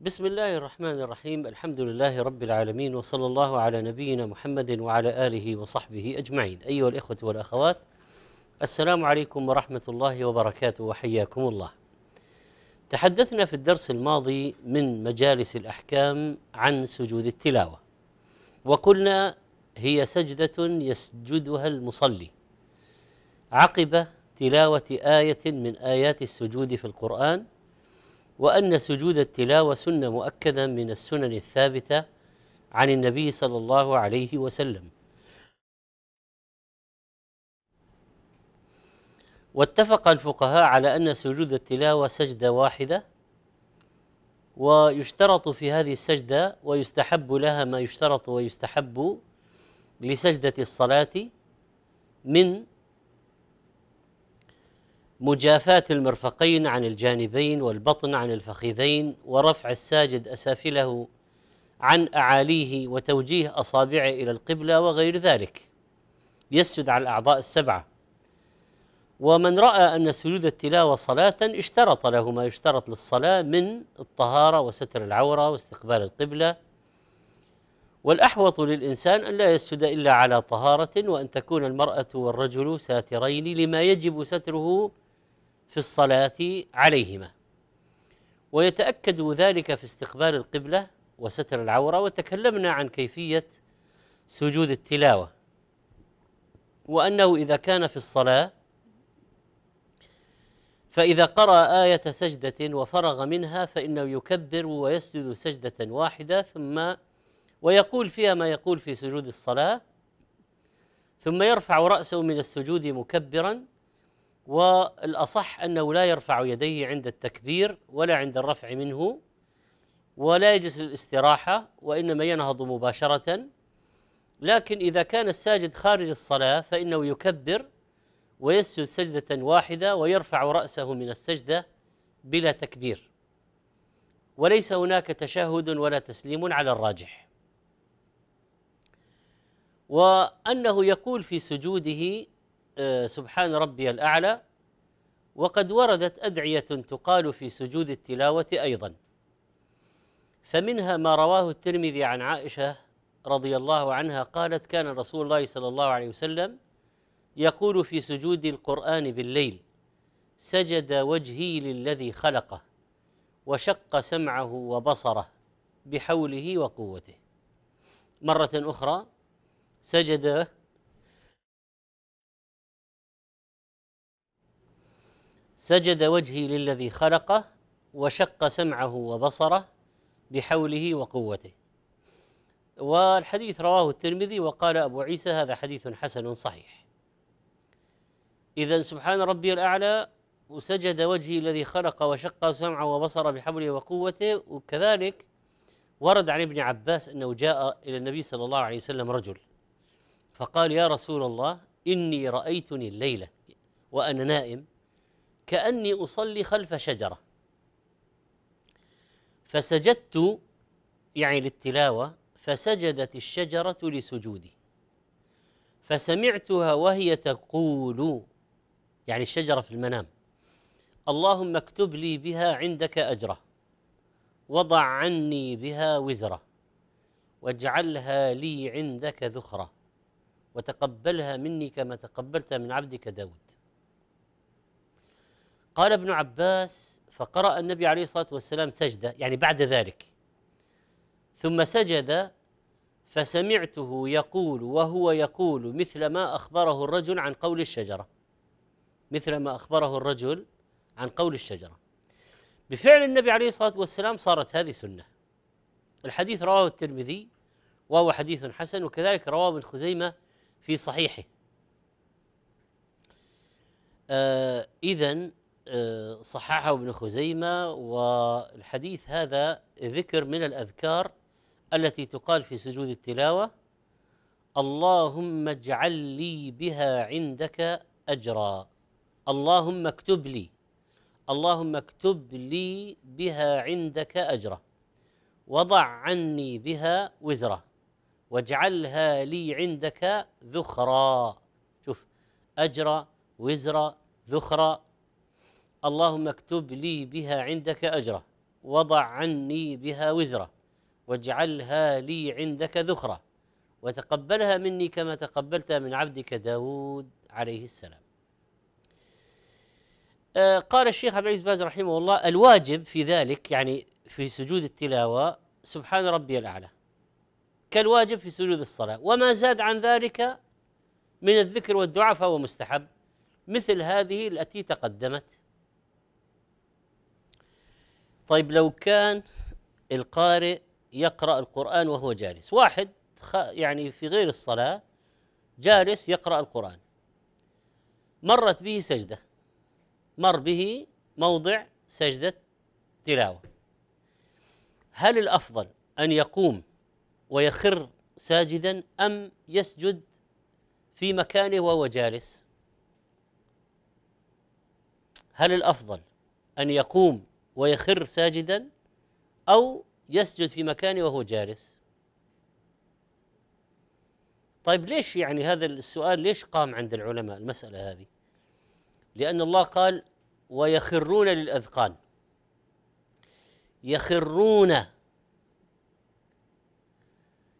بسم الله الرحمن الرحيم الحمد لله رب العالمين وصلى الله على نبينا محمد وعلى اله وصحبه اجمعين ايها الاخوه والاخوات السلام عليكم ورحمه الله وبركاته وحياكم الله تحدثنا في الدرس الماضي من مجالس الاحكام عن سجود التلاوه وقلنا هي سجده يسجدها المصلي عقب تلاوه ايه من ايات السجود في القران وأن سجود التلاوة سنة مؤكدة من السنن الثابتة عن النبي صلى الله عليه وسلم واتفق الفقهاء على أن سجود التلاوة سجدة واحدة ويشترط في هذه السجدة ويستحب لها ما يشترط ويستحب لسجدة الصلاة من مجافاة المرفقين عن الجانبين والبطن عن الفخذين ورفع الساجد أسافله عن أعاليه وتوجيه أصابعه إلى القبلة وغير ذلك يسجد على الأعضاء السبعة ومن رأى أن سجود التلاوة صلاة اشترط له ما يشترط للصلاة من الطهارة وستر العورة واستقبال القبلة والأحوط للإنسان أن لا يسجد إلا على طهارة وأن تكون المرأة والرجل ساترين لما يجب ستره في الصلاة عليهما ويتأكد ذلك في استقبال القبلة وستر العورة وتكلمنا عن كيفية سجود التلاوة وأنه إذا كان في الصلاة فإذا قرأ آية سجدة وفرغ منها فإنه يكبر ويسجد سجدة واحدة ثم ويقول فيها ما يقول في سجود الصلاة ثم يرفع رأسه من السجود مكبرا والأصح أنه لا يرفع يديه عند التكبير ولا عند الرفع منه ولا يجلس للاستراحة وإنما ينهض مباشرة لكن إذا كان الساجد خارج الصلاة فإنه يكبر ويسجد سجدة واحدة ويرفع رأسه من السجدة بلا تكبير وليس هناك تشهد ولا تسليم على الراجح وأنه يقول في سجوده آه، سبحان ربي الأعلى وقد وردت أدعية تقال في سجود التلاوة أيضا فمنها ما رواه الترمذي عن عائشة رضي الله عنها قالت كان رسول الله صلى الله عليه وسلم يقول في سجود القرآن بالليل سجد وجهي للذي خلقه وشق سمعه وبصره بحوله وقوته مرة أخرى سجد سجد وجهي للذي خلقه وشق سمعه وبصره بحوله وقوته والحديث رواه الترمذي وقال أبو عيسى هذا حديث حسن صحيح إذا سبحان ربي الأعلى وسجد وجهي الذي خلق وشق سمعه وبصره بحوله وقوته وكذلك ورد عن ابن عباس أنه جاء إلى النبي صلى الله عليه وسلم رجل فقال يا رسول الله إني رأيتني الليلة وأنا نائم كأني أصلي خلف شجرة فسجدت يعني للتلاوة فسجدت الشجرة لسجودي فسمعتها وهي تقول يعني الشجرة في المنام اللهم اكتب لي بها عندك أجرة وضع عني بها وزرة واجعلها لي عندك ذخرة وتقبلها مني كما تقبلت من عبدك داود قال ابن عباس فقرأ النبي عليه الصلاة والسلام سجدة يعني بعد ذلك ثم سجد فسمعته يقول وهو يقول مثل ما أخبره الرجل عن قول الشجرة مثل ما أخبره الرجل عن قول الشجرة بفعل النبي عليه الصلاة والسلام صارت هذه سنة الحديث رواه الترمذي وهو حديث حسن وكذلك رواه ابن خزيمة في صحيحه آه إذا صححه ابن خزيمة والحديث هذا ذكر من الأذكار التي تقال في سجود التلاوة اللهم اجعل لي بها عندك أجرا اللهم اكتب لي اللهم اكتب لي بها عندك أجرا وضع عني بها وزرا واجعلها لي عندك ذخرا شوف أجرا وزرا ذخرا اللهم اكتب لي بها عندك أجرة وضع عني بها وزرة واجعلها لي عندك ذخرة وتقبلها مني كما تقبلتها من عبدك داود عليه السلام آه، قال الشيخ عبد العزيز باز رحمه الله الواجب في ذلك يعني في سجود التلاوة سبحان ربي الأعلى كالواجب في سجود الصلاة وما زاد عن ذلك من الذكر والدعاء فهو مستحب مثل هذه التي تقدمت طيب لو كان القارئ يقرأ القرآن وهو جالس واحد يعني في غير الصلاة جالس يقرأ القرآن مرت به سجدة مر به موضع سجدة تلاوة هل الأفضل أن يقوم ويخر ساجدا أم يسجد في مكانه وهو جالس هل الأفضل أن يقوم ويخر ساجدا أو يسجد في مكانه وهو جالس طيب ليش يعني هذا السؤال ليش قام عند العلماء المسألة هذه لأن الله قال ويخرون للأذقان يخرون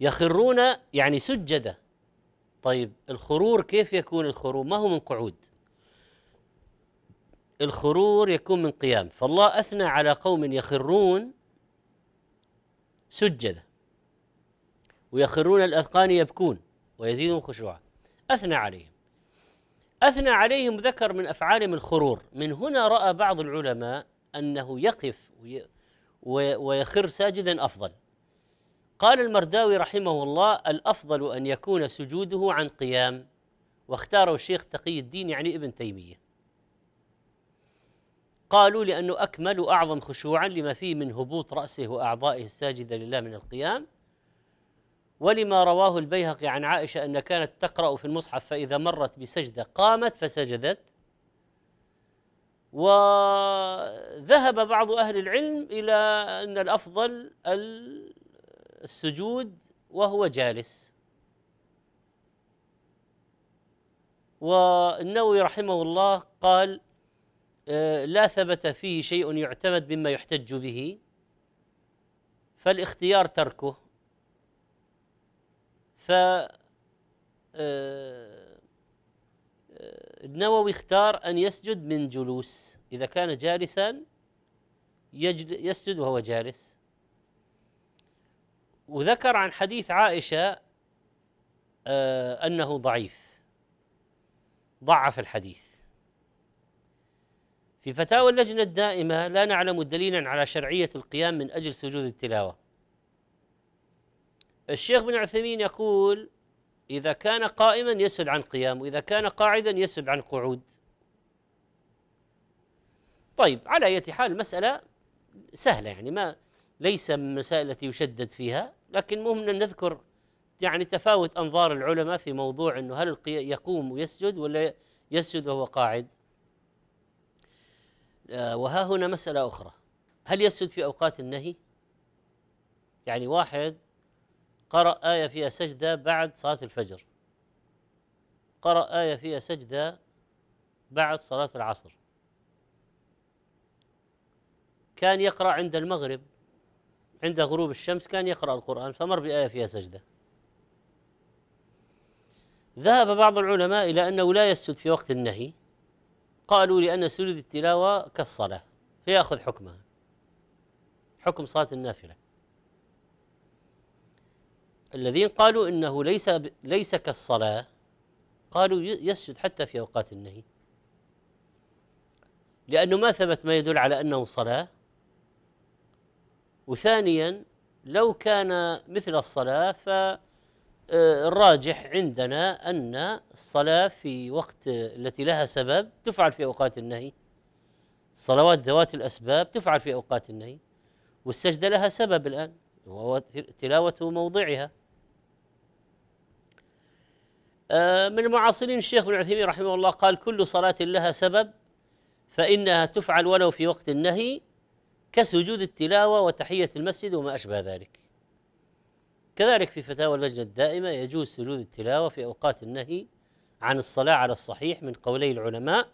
يخرون يعني سجدة طيب الخرور كيف يكون الخرور ما هو من قعود الخرور يكون من قيام فالله أثنى على قوم يخرون سجدة ويخرون الأذقان يبكون ويزيدهم خشوعا أثنى عليهم أثنى عليهم ذكر من أفعالهم الخرور من هنا رأى بعض العلماء أنه يقف ويخر ساجدا أفضل قال المرداوي رحمه الله الافضل ان يكون سجوده عن قيام واختاره الشيخ تقي الدين يعني ابن تيميه قالوا لأنه أكمل وأعظم خشوعا لما فيه من هبوط رأسه وأعضائه الساجدة لله من القيام ولما رواه البيهقي عن عائشة أن كانت تقرأ في المصحف فإذا مرت بسجدة قامت فسجدت وذهب بعض أهل العلم إلى أن الأفضل السجود وهو جالس والنووي رحمه الله قال آه، لا ثبت فيه شيء يعتمد مما يحتج به فالاختيار تركه ف آه، آه، النووي اختار أن يسجد من جلوس إذا كان جالسا يسجد وهو جالس وذكر عن حديث عائشة أنه ضعيف ضعف الحديث في فتاوى اللجنة الدائمة لا نعلم دليلا على شرعية القيام من أجل سجود التلاوة الشيخ بن عثيمين يقول إذا كان قائما يسجد عن قيام وإذا كان قاعدا يسجد عن قعود طيب على أي حال المسألة سهلة يعني ما ليس من المسائل التي يشدد فيها لكن مهم أن نذكر يعني تفاوت أنظار العلماء في موضوع أنه هل يقوم ويسجد ولا يسجد وهو قاعد آه، وها هنا مسألة أخرى هل يسجد في أوقات النهي؟ يعني واحد قرأ آية فيها سجدة بعد صلاة الفجر قرأ آية فيها سجدة بعد صلاة العصر كان يقرأ عند المغرب عند غروب الشمس كان يقرأ القرآن فمر بآية فيها سجدة ذهب بعض العلماء إلى أنه لا يسجد في وقت النهي قالوا لأن سجود التلاوة كالصلاة فيأخذ حكمها حكم صلاة النافلة الذين قالوا إنه ليس ليس كالصلاة قالوا يسجد حتى في أوقات النهي لأنه ما ثبت ما يدل على أنه صلاة وثانيا لو كان مثل الصلاة ف آه، الراجح عندنا أن الصلاة في وقت التي لها سبب تفعل في أوقات النهي الصلوات ذوات الأسباب تفعل في أوقات النهي والسجدة لها سبب الآن وهو تلاوة موضعها آه، من المعاصرين الشيخ ابن عثيمين رحمه الله قال كل صلاة لها سبب فإنها تفعل ولو في وقت النهي كسجود التلاوة وتحية المسجد وما أشبه ذلك كذلك في فتاوى اللجنة الدائمة يجوز سجود التلاوة في أوقات النهي عن الصلاة على الصحيح من قولي العلماء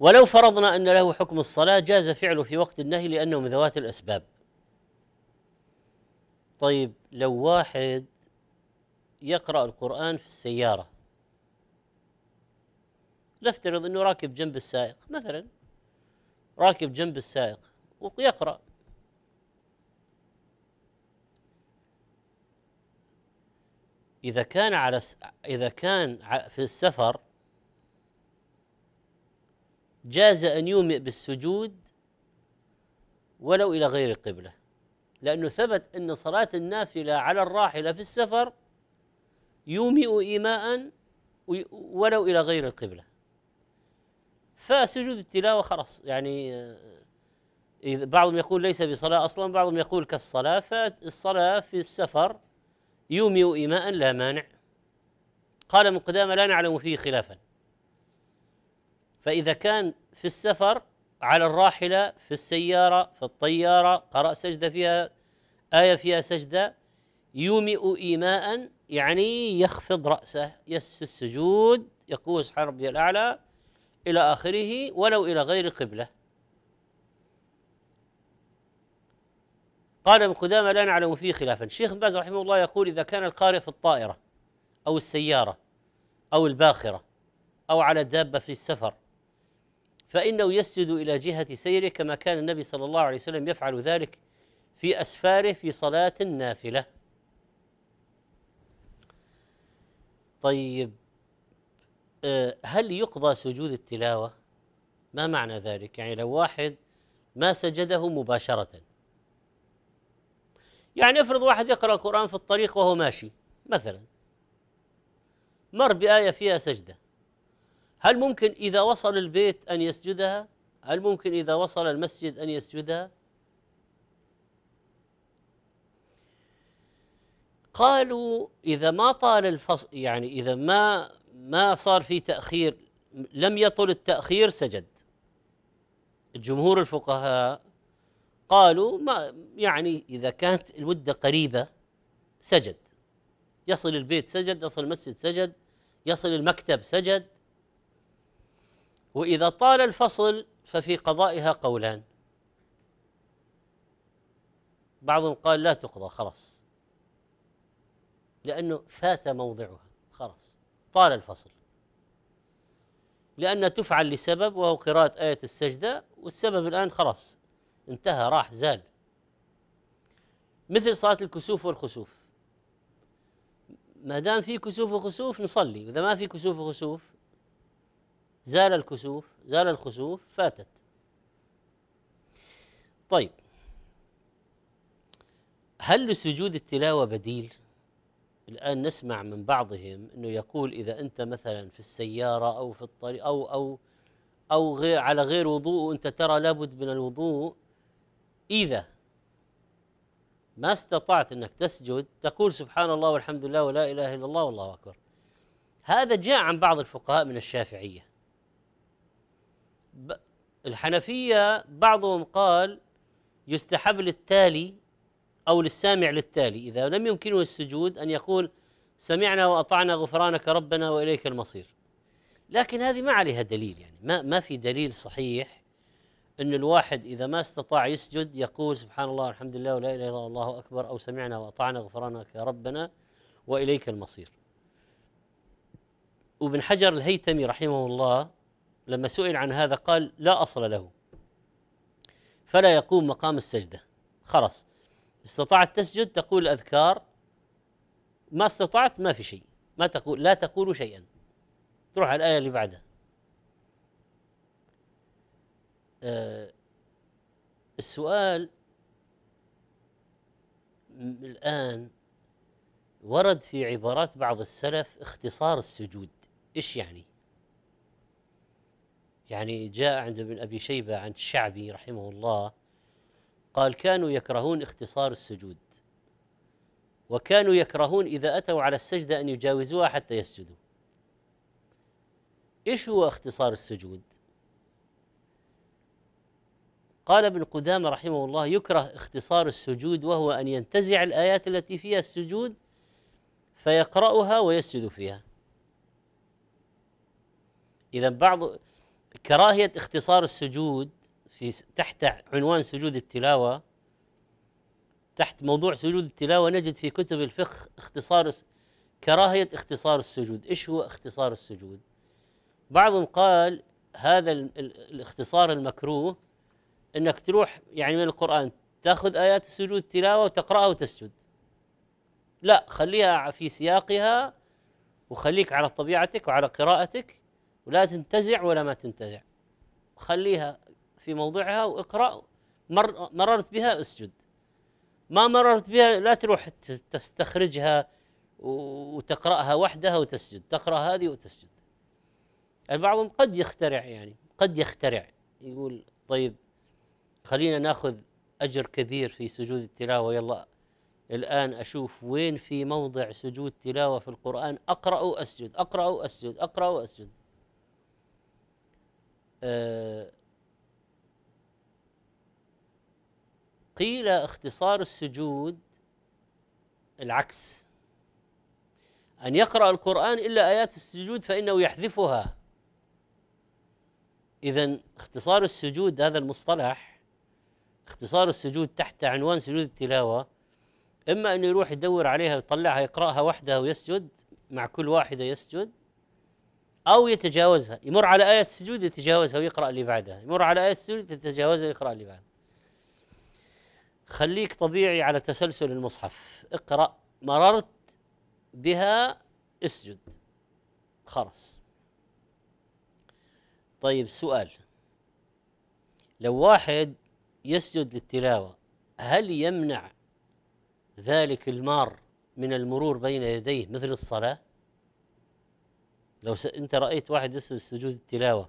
ولو فرضنا أن له حكم الصلاة جاز فعله في وقت النهي لأنه من ذوات الأسباب طيب لو واحد يقرأ القرآن في السيارة نفترض انه راكب جنب السائق مثلا راكب جنب السائق ويقرا اذا كان على س... اذا كان في السفر جاز ان يومئ بالسجود ولو الى غير القبله لانه ثبت ان صلاه النافله على الراحله في السفر يومئ ايماء ولو الى غير القبله فسجود التلاوة خلاص يعني آه، بعضهم يقول ليس بصلاة أصلا بعضهم يقول كالصلاة فالصلاة في السفر يومئ إيماء لا مانع قال من قدامة لا نعلم فيه خلافا فإذا كان في السفر على الراحلة في السيارة في الطيارة قرأ سجدة فيها آية فيها سجدة يومئ إيماء يعني يخفض رأسه يس في السجود يقول سبحان ربي الأعلى إلى آخره ولو إلى غير قبلة قال ابن قدامة لا نعلم فيه خلافا شيخ باز رحمه الله يقول إذا كان القارئ في الطائرة أو السيارة أو الباخرة أو على الدابة في السفر فإنه يسجد إلى جهة سيره كما كان النبي صلى الله عليه وسلم يفعل ذلك في أسفاره في صلاة النافلة طيب آه، هل يقضى سجود التلاوة؟ ما معنى ذلك؟ يعني لو واحد ما سجده مباشرة يعني افرض واحد يقرأ القرآن في الطريق وهو ماشي مثلا مر بآية فيها سجدة هل ممكن إذا وصل البيت أن يسجدها؟ هل ممكن إذا وصل المسجد أن يسجدها؟ قالوا إذا ما طال الفصل يعني إذا ما ما صار في تأخير لم يطل التأخير سجد الجمهور الفقهاء قالوا ما يعني إذا كانت المدة قريبة سجد يصل البيت سجد يصل المسجد سجد يصل المكتب سجد وإذا طال الفصل ففي قضائها قولان بعضهم قال لا تقضى خلاص لأنه فات موضعها خلاص طال الفصل لأن تفعل لسبب وهو قراءة آية السجدة والسبب الآن خلاص انتهى راح زال مثل صلاة الكسوف والخسوف ما دام في كسوف وخسوف نصلي إذا ما في كسوف وخسوف زال الكسوف زال الخسوف فاتت طيب هل لسجود التلاوة بديل؟ الآن نسمع من بعضهم أنه يقول إذا أنت مثلا في السيارة أو في الطريق أو أو أو غير على غير وضوء وأنت ترى لابد من الوضوء إذا ما استطعت أنك تسجد تقول سبحان الله والحمد لله ولا إله إلا الله والله أكبر هذا جاء عن بعض الفقهاء من الشافعية الحنفية بعضهم قال يستحب للتالي أو للسامع للتالي إذا لم يمكنه السجود أن يقول سمعنا وأطعنا غفرانك ربنا وإليك المصير لكن هذه ما عليها دليل يعني ما ما في دليل صحيح أن الواحد إذا ما استطاع يسجد يقول سبحان الله الحمد لله ولا إله إلا الله أكبر أو سمعنا وأطعنا غفرانك يا ربنا وإليك المصير وابن حجر الهيتمي رحمه الله لما سئل عن هذا قال لا أصل له فلا يقوم مقام السجدة خلص استطعت تسجد تقول أذكار ما استطعت ما في شيء ما تقول لا تقول شيئا تروح على الآية اللي بعدها آه، السؤال الآن ورد في عبارات بعض السلف اختصار السجود إيش يعني؟ يعني جاء عند ابن أبي شيبة عن الشعبي رحمه الله قال كانوا يكرهون اختصار السجود وكانوا يكرهون إذا أتوا على السجدة أن يجاوزوها حتى يسجدوا إيش هو اختصار السجود؟ قال ابن قدامة رحمه الله يكره اختصار السجود وهو أن ينتزع الآيات التي فيها السجود فيقرأها ويسجد فيها إذا بعض كراهية اختصار السجود في تحت عنوان سجود التلاوة تحت موضوع سجود التلاوة نجد في كتب الفقه اختصار كراهية اختصار السجود إيش هو اختصار السجود بعضهم قال هذا الاختصار المكروه انك تروح يعني من القران تاخذ ايات السجود تلاوه وتقراها وتسجد لا خليها في سياقها وخليك على طبيعتك وعلى قراءتك ولا تنتزع ولا ما تنتزع خليها في موضعها واقرأ مر مررت بها اسجد ما مررت بها لا تروح تستخرجها وتقرأها وحدها وتسجد تقرأ هذه وتسجد البعضهم قد يخترع يعني قد يخترع يقول طيب خلينا ناخذ أجر كبير في سجود التلاوة يلا الآن أشوف وين في موضع سجود تلاوة في القرآن أقرأ وأسجد أقرأ وأسجد أقرأ وأسجد أه قيل اختصار السجود العكس أن يقرأ القرآن إلا آيات السجود فإنه يحذفها إذا اختصار السجود هذا المصطلح اختصار السجود تحت عنوان سجود التلاوة إما أنه يروح يدور عليها ويطلعها يقرأها وحدها ويسجد مع كل واحدة يسجد أو يتجاوزها يمر على آية السجود يتجاوزها ويقرأ اللي بعدها يمر على آية السجود يتجاوزها ويقرأ اللي بعدها خليك طبيعي على تسلسل المصحف اقرأ مررت بها اسجد خلاص طيب سؤال لو واحد يسجد للتلاوة هل يمنع ذلك المار من المرور بين يديه مثل الصلاة لو س... أنت رأيت واحد يسجد سجود التلاوة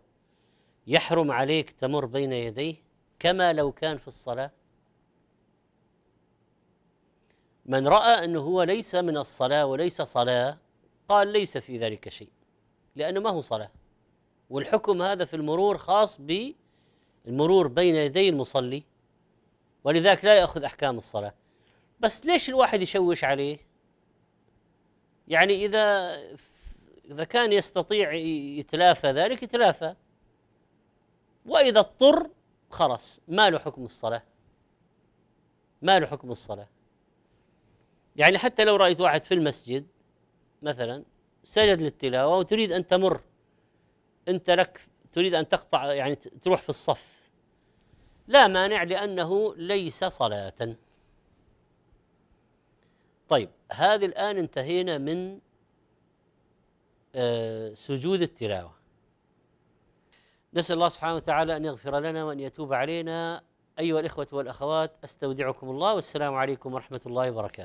يحرم عليك تمر بين يديه كما لو كان في الصلاة من رأى أنه هو ليس من الصلاة وليس صلاة قال ليس في ذلك شيء لأنه ما هو صلاة والحكم هذا في المرور خاص بالمرور بين يدي المصلي ولذلك لا يأخذ أحكام الصلاة بس ليش الواحد يشوش عليه يعني إذا إذا كان يستطيع يتلافى ذلك يتلافى وإذا اضطر خلص ما له حكم الصلاة ما له حكم الصلاة يعني حتى لو رأيت واحد في المسجد مثلا سجد للتلاوة وتريد أن تمر أنت لك تريد أن تقطع يعني تروح في الصف لا مانع لأنه ليس صلاة طيب هذه الآن انتهينا من آه، سجود التلاوة نسأل الله سبحانه وتعالى أن يغفر لنا وأن يتوب علينا أيها الإخوة والأخوات أستودعكم الله والسلام عليكم ورحمة الله وبركاته